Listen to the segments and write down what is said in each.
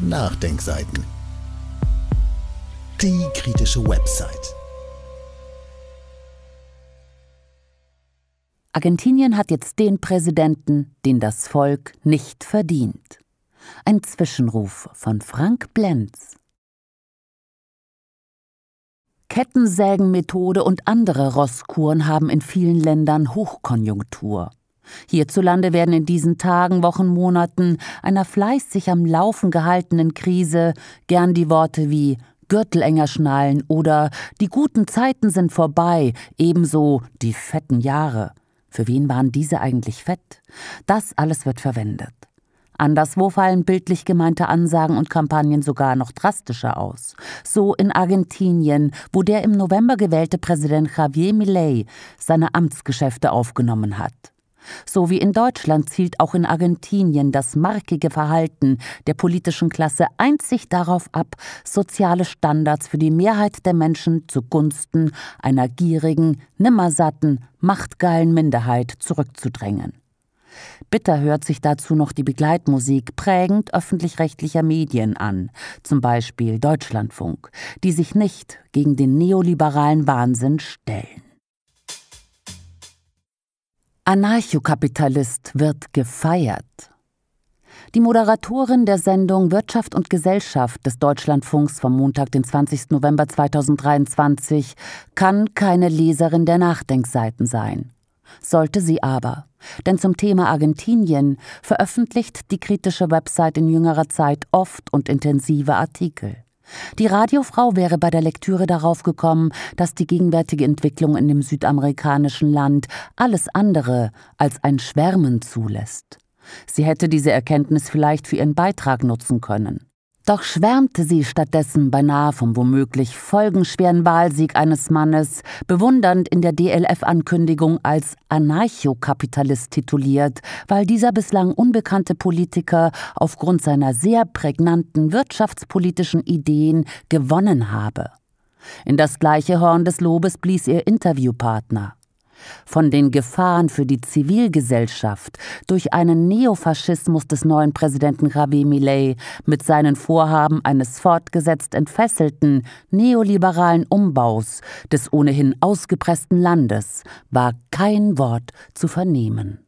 Nachdenkseiten. Die kritische Website. Argentinien hat jetzt den Präsidenten, den das Volk nicht verdient. Ein Zwischenruf von Frank Blenz. Kettensägenmethode und andere Rosskuren haben in vielen Ländern Hochkonjunktur. Hierzulande werden in diesen Tagen, Wochen, Monaten einer fleißig am Laufen gehaltenen Krise gern die Worte wie Gürtel enger schnallen oder die guten Zeiten sind vorbei, ebenso die fetten Jahre. Für wen waren diese eigentlich fett? Das alles wird verwendet. Anderswo fallen bildlich gemeinte Ansagen und Kampagnen sogar noch drastischer aus. So in Argentinien, wo der im November gewählte Präsident Javier Milei seine Amtsgeschäfte aufgenommen hat. So wie in Deutschland zielt auch in Argentinien das markige Verhalten der politischen Klasse einzig darauf ab, soziale Standards für die Mehrheit der Menschen zugunsten einer gierigen, nimmersatten, machtgeilen Minderheit zurückzudrängen. Bitter hört sich dazu noch die Begleitmusik prägend öffentlich-rechtlicher Medien an, zum Beispiel Deutschlandfunk, die sich nicht gegen den neoliberalen Wahnsinn stellen. Anarchokapitalist wird gefeiert. Die Moderatorin der Sendung Wirtschaft und Gesellschaft des Deutschlandfunks vom Montag, den 20. November 2023, kann keine Leserin der Nachdenkseiten sein. Sollte sie aber. Denn zum Thema Argentinien veröffentlicht die kritische Website in jüngerer Zeit oft und intensive Artikel. Die Radiofrau wäre bei der Lektüre darauf gekommen, dass die gegenwärtige Entwicklung in dem südamerikanischen Land alles andere als ein Schwärmen zulässt. Sie hätte diese Erkenntnis vielleicht für ihren Beitrag nutzen können. Doch schwärmte sie stattdessen beinahe vom womöglich folgenschweren Wahlsieg eines Mannes, bewundernd in der DLF-Ankündigung als Anarchokapitalist tituliert, weil dieser bislang unbekannte Politiker aufgrund seiner sehr prägnanten wirtschaftspolitischen Ideen gewonnen habe. In das gleiche Horn des Lobes blies ihr Interviewpartner von den Gefahren für die Zivilgesellschaft durch einen Neofaschismus des neuen Präsidenten Rabi Millet mit seinen Vorhaben eines fortgesetzt entfesselten neoliberalen Umbaus des ohnehin ausgepressten Landes war kein Wort zu vernehmen.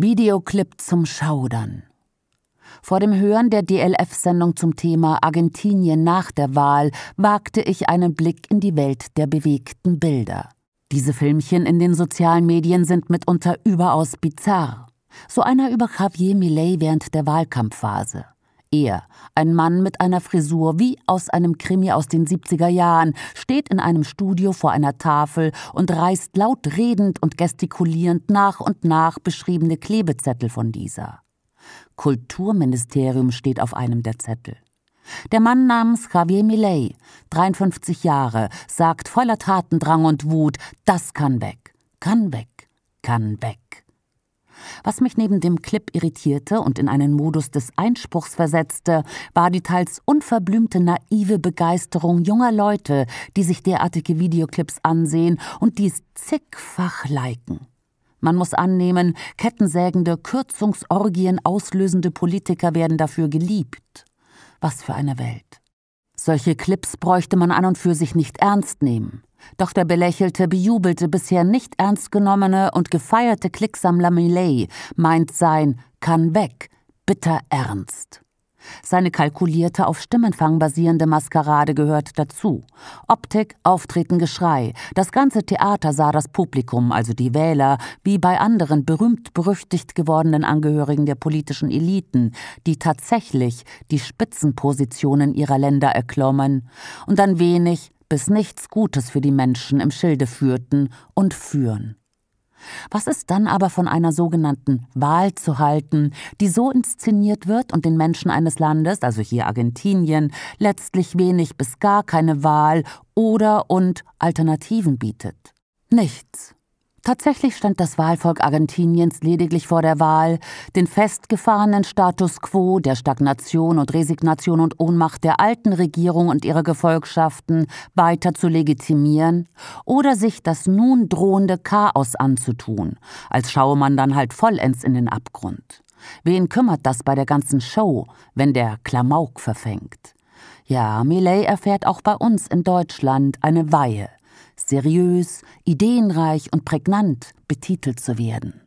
Videoclip zum Schaudern vor dem Hören der DLF-Sendung zum Thema Argentinien nach der Wahl wagte ich einen Blick in die Welt der bewegten Bilder. Diese Filmchen in den sozialen Medien sind mitunter überaus bizarr. So einer über Javier Millet während der Wahlkampfphase. Er, ein Mann mit einer Frisur wie aus einem Krimi aus den 70er Jahren, steht in einem Studio vor einer Tafel und reißt laut redend und gestikulierend nach und nach beschriebene Klebezettel von dieser. Kulturministerium steht auf einem der Zettel. Der Mann namens Javier Millet, 53 Jahre, sagt voller Tatendrang und Wut, das kann weg, kann weg, kann weg. Was mich neben dem Clip irritierte und in einen Modus des Einspruchs versetzte, war die teils unverblümte naive Begeisterung junger Leute, die sich derartige Videoclips ansehen und dies zigfach liken. Man muss annehmen, kettensägende, Kürzungsorgien auslösende Politiker werden dafür geliebt. Was für eine Welt. Solche Clips bräuchte man an und für sich nicht ernst nehmen. Doch der belächelte, bejubelte, bisher nicht ernst genommene und gefeierte Klicksammler Millet meint sein kann weg, bitter ernst. Seine kalkulierte, auf Stimmenfang basierende Maskerade gehört dazu. Optik, Auftreten, Geschrei. Das ganze Theater sah das Publikum, also die Wähler, wie bei anderen berühmt-berüchtigt gewordenen Angehörigen der politischen Eliten, die tatsächlich die Spitzenpositionen ihrer Länder erklommen und dann wenig bis nichts Gutes für die Menschen im Schilde führten und führen. Was ist dann aber von einer sogenannten Wahl zu halten, die so inszeniert wird und den Menschen eines Landes, also hier Argentinien, letztlich wenig bis gar keine Wahl oder und Alternativen bietet? Nichts. Tatsächlich stand das Wahlvolk Argentiniens lediglich vor der Wahl, den festgefahrenen Status quo der Stagnation und Resignation und Ohnmacht der alten Regierung und ihrer Gefolgschaften weiter zu legitimieren oder sich das nun drohende Chaos anzutun, als schaue man dann halt vollends in den Abgrund. Wen kümmert das bei der ganzen Show, wenn der Klamauk verfängt? Ja, Millet erfährt auch bei uns in Deutschland eine Weihe seriös, ideenreich und prägnant betitelt zu werden.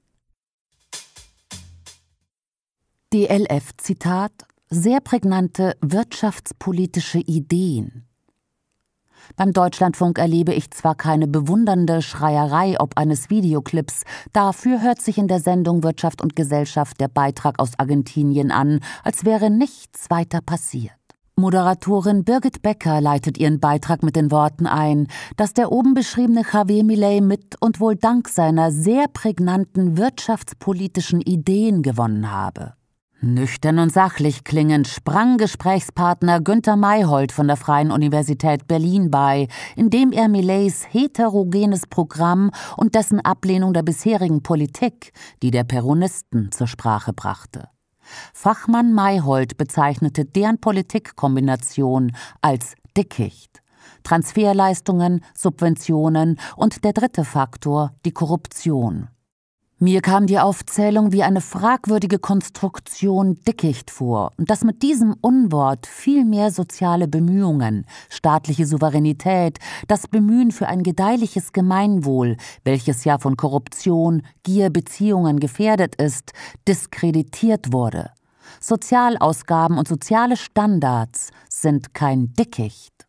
DLF Zitat sehr prägnante wirtschaftspolitische Ideen. Beim Deutschlandfunk erlebe ich zwar keine bewundernde Schreierei ob eines Videoclips, dafür hört sich in der Sendung Wirtschaft und Gesellschaft der Beitrag aus Argentinien an, als wäre nichts weiter passiert. Moderatorin Birgit Becker leitet ihren Beitrag mit den Worten ein, dass der oben beschriebene Javier Millet mit und wohl dank seiner sehr prägnanten wirtschaftspolitischen Ideen gewonnen habe. Nüchtern und sachlich klingend sprang Gesprächspartner Günther Mayhold von der Freien Universität Berlin bei, indem er Millets heterogenes Programm und dessen Ablehnung der bisherigen Politik, die der Peronisten, zur Sprache brachte. Fachmann Mayhold bezeichnete deren Politikkombination als Dickicht. Transferleistungen, Subventionen und der dritte Faktor, die Korruption. Mir kam die Aufzählung wie eine fragwürdige Konstruktion Dickicht vor und dass mit diesem Unwort viel mehr soziale Bemühungen, staatliche Souveränität, das Bemühen für ein gedeihliches Gemeinwohl, welches ja von Korruption, Gier, Beziehungen gefährdet ist, diskreditiert wurde. Sozialausgaben und soziale Standards sind kein Dickicht.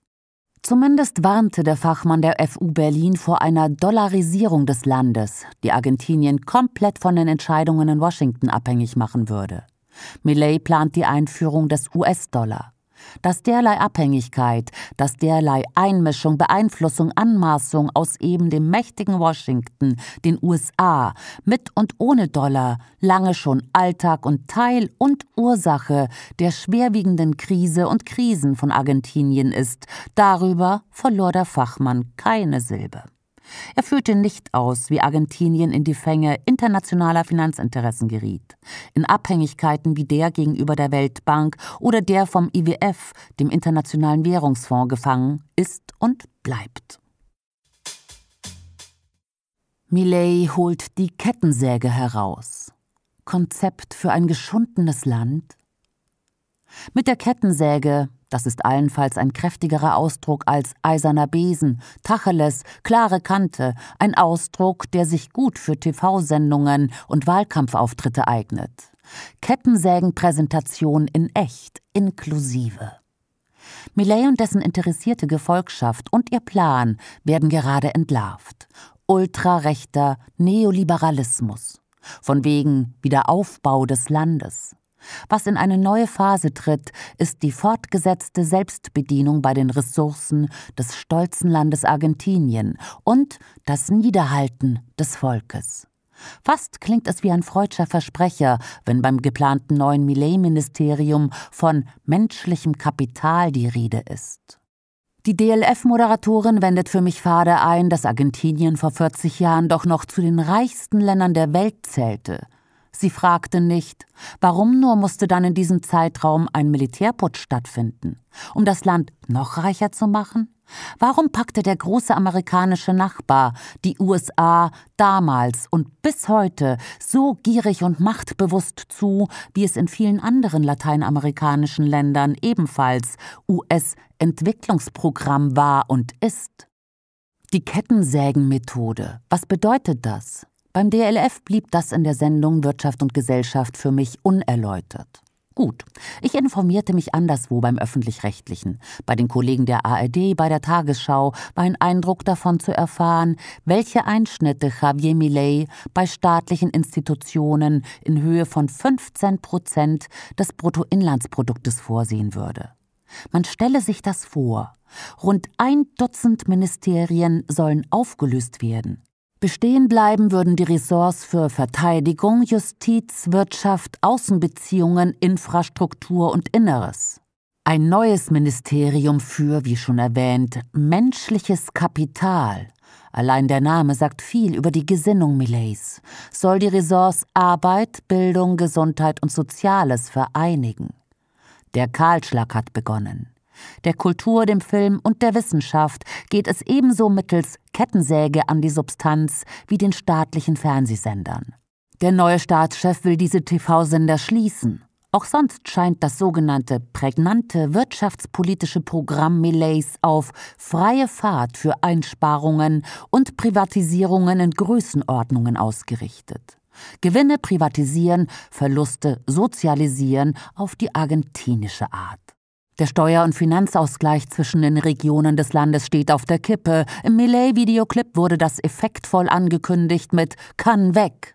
Zumindest warnte der Fachmann der FU Berlin vor einer Dollarisierung des Landes, die Argentinien komplett von den Entscheidungen in Washington abhängig machen würde. Milley plant die Einführung des US-Dollar dass derlei Abhängigkeit, dass derlei Einmischung, Beeinflussung, Anmaßung aus eben dem mächtigen Washington, den USA, mit und ohne Dollar, lange schon Alltag und Teil und Ursache der schwerwiegenden Krise und Krisen von Argentinien ist, darüber verlor der Fachmann keine Silbe. Er führte nicht aus, wie Argentinien in die Fänge internationaler Finanzinteressen geriet, in Abhängigkeiten wie der gegenüber der Weltbank oder der vom IWF, dem Internationalen Währungsfonds, gefangen ist und bleibt. Millet holt die Kettensäge heraus. Konzept für ein geschundenes Land? Mit der Kettensäge, das ist allenfalls ein kräftigerer Ausdruck als eiserner Besen, Tacheles, klare Kante, ein Ausdruck, der sich gut für TV-Sendungen und Wahlkampfauftritte eignet. Kettensägenpräsentation in echt, inklusive. Millet und dessen interessierte Gefolgschaft und ihr Plan werden gerade entlarvt. Ultrarechter Neoliberalismus. Von wegen Wiederaufbau des Landes. Was in eine neue Phase tritt, ist die fortgesetzte Selbstbedienung bei den Ressourcen des stolzen Landes Argentinien und das Niederhalten des Volkes. Fast klingt es wie ein freudscher Versprecher, wenn beim geplanten neuen Millet-Ministerium von menschlichem Kapital die Rede ist. Die DLF-Moderatorin wendet für mich fade ein, dass Argentinien vor 40 Jahren doch noch zu den reichsten Ländern der Welt zählte Sie fragte nicht, warum nur musste dann in diesem Zeitraum ein Militärputsch stattfinden, um das Land noch reicher zu machen? Warum packte der große amerikanische Nachbar, die USA, damals und bis heute so gierig und machtbewusst zu, wie es in vielen anderen lateinamerikanischen Ländern ebenfalls US-Entwicklungsprogramm war und ist? Die Kettensägenmethode, was bedeutet das? Beim DLF blieb das in der Sendung Wirtschaft und Gesellschaft für mich unerläutert. Gut, ich informierte mich anderswo beim öffentlich-rechtlichen, bei den Kollegen der ARD, bei der Tagesschau, war ein Eindruck davon zu erfahren, welche Einschnitte Javier Millet bei staatlichen Institutionen in Höhe von 15 Prozent des Bruttoinlandsproduktes vorsehen würde. Man stelle sich das vor. Rund ein Dutzend Ministerien sollen aufgelöst werden. Bestehen bleiben würden die Ressorts für Verteidigung, Justiz, Wirtschaft, Außenbeziehungen, Infrastruktur und Inneres. Ein neues Ministerium für, wie schon erwähnt, menschliches Kapital. Allein der Name sagt viel über die Gesinnung Millets, soll die Ressorts Arbeit, Bildung, Gesundheit und Soziales vereinigen. Der Kahlschlag hat begonnen der Kultur, dem Film und der Wissenschaft geht es ebenso mittels Kettensäge an die Substanz wie den staatlichen Fernsehsendern. Der neue Staatschef will diese TV-Sender schließen. Auch sonst scheint das sogenannte prägnante wirtschaftspolitische Programm Millets auf freie Fahrt für Einsparungen und Privatisierungen in Größenordnungen ausgerichtet. Gewinne privatisieren, Verluste sozialisieren auf die argentinische Art. Der Steuer- und Finanzausgleich zwischen den Regionen des Landes steht auf der Kippe. Im Millet-Videoclip wurde das effektvoll angekündigt mit Kann weg.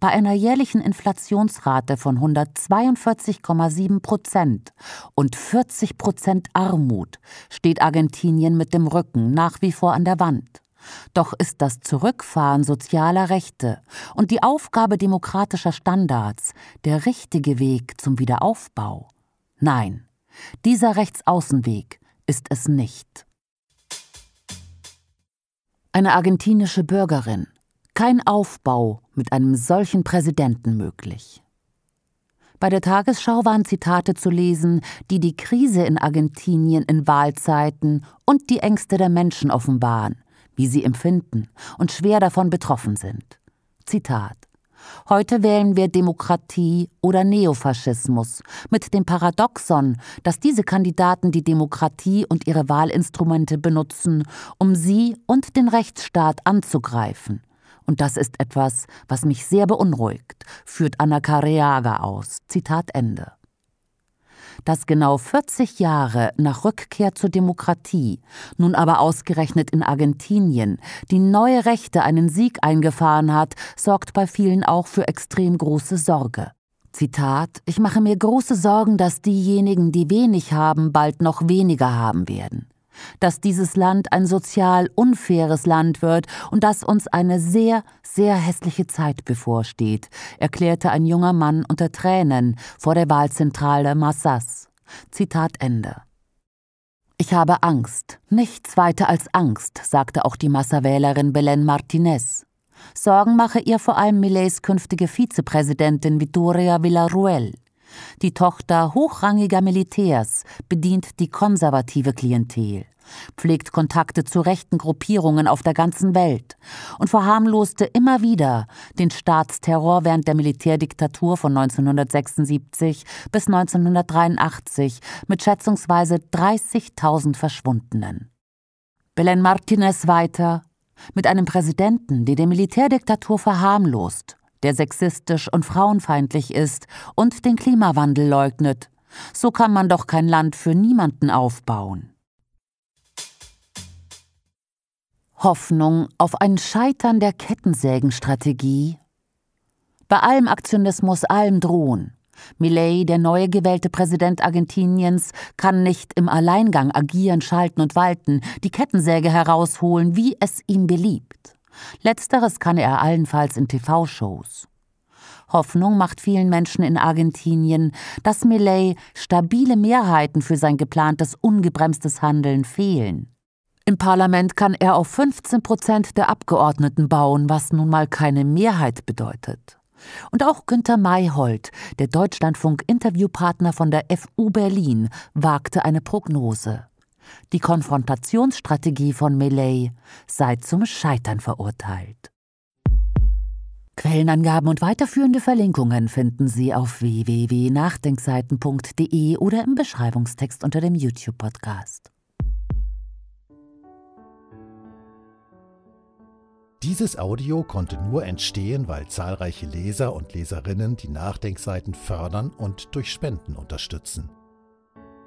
Bei einer jährlichen Inflationsrate von 142,7 Prozent und 40 Prozent Armut steht Argentinien mit dem Rücken nach wie vor an der Wand. Doch ist das Zurückfahren sozialer Rechte und die Aufgabe demokratischer Standards der richtige Weg zum Wiederaufbau? Nein. Dieser Rechtsaußenweg ist es nicht. Eine argentinische Bürgerin. Kein Aufbau mit einem solchen Präsidenten möglich. Bei der Tagesschau waren Zitate zu lesen, die die Krise in Argentinien in Wahlzeiten und die Ängste der Menschen offenbaren, wie sie empfinden und schwer davon betroffen sind. Zitat Heute wählen wir Demokratie oder Neofaschismus mit dem Paradoxon, dass diese Kandidaten die Demokratie und ihre Wahlinstrumente benutzen, um sie und den Rechtsstaat anzugreifen. Und das ist etwas, was mich sehr beunruhigt, führt Anna Kareaga aus. Zitat Ende dass genau 40 Jahre nach Rückkehr zur Demokratie, nun aber ausgerechnet in Argentinien, die neue Rechte einen Sieg eingefahren hat, sorgt bei vielen auch für extrem große Sorge. Zitat Ich mache mir große Sorgen, dass diejenigen, die wenig haben, bald noch weniger haben werden dass dieses Land ein sozial unfaires Land wird und dass uns eine sehr, sehr hässliche Zeit bevorsteht, erklärte ein junger Mann unter Tränen vor der Wahlzentrale Massas. Zitat Ende. Ich habe Angst, nichts weiter als Angst, sagte auch die Massa-Wählerin Belen Martinez. Sorgen mache ihr vor allem Millets künftige Vizepräsidentin Vittoria Villarruel. Die Tochter hochrangiger Militärs bedient die konservative Klientel, pflegt Kontakte zu rechten Gruppierungen auf der ganzen Welt und verharmloste immer wieder den Staatsterror während der Militärdiktatur von 1976 bis 1983 mit schätzungsweise 30.000 Verschwundenen. Belen Martinez weiter mit einem Präsidenten, der die Militärdiktatur verharmlost der sexistisch und frauenfeindlich ist und den Klimawandel leugnet. So kann man doch kein Land für niemanden aufbauen. Hoffnung auf ein Scheitern der Kettensägenstrategie? Bei allem Aktionismus, allem Drohen. Millet, der neue gewählte Präsident Argentiniens, kann nicht im Alleingang agieren, schalten und walten, die Kettensäge herausholen, wie es ihm beliebt. Letzteres kann er allenfalls in TV-Shows. Hoffnung macht vielen Menschen in Argentinien, dass Millet stabile Mehrheiten für sein geplantes ungebremstes Handeln fehlen. Im Parlament kann er auf 15 Prozent der Abgeordneten bauen, was nun mal keine Mehrheit bedeutet. Und auch Günter Mayhold, der Deutschlandfunk-Interviewpartner von der FU Berlin, wagte eine Prognose die Konfrontationsstrategie von Milley sei zum Scheitern verurteilt. Quellenangaben und weiterführende Verlinkungen finden Sie auf www.nachdenkseiten.de oder im Beschreibungstext unter dem YouTube-Podcast. Dieses Audio konnte nur entstehen, weil zahlreiche Leser und Leserinnen die Nachdenkseiten fördern und durch Spenden unterstützen.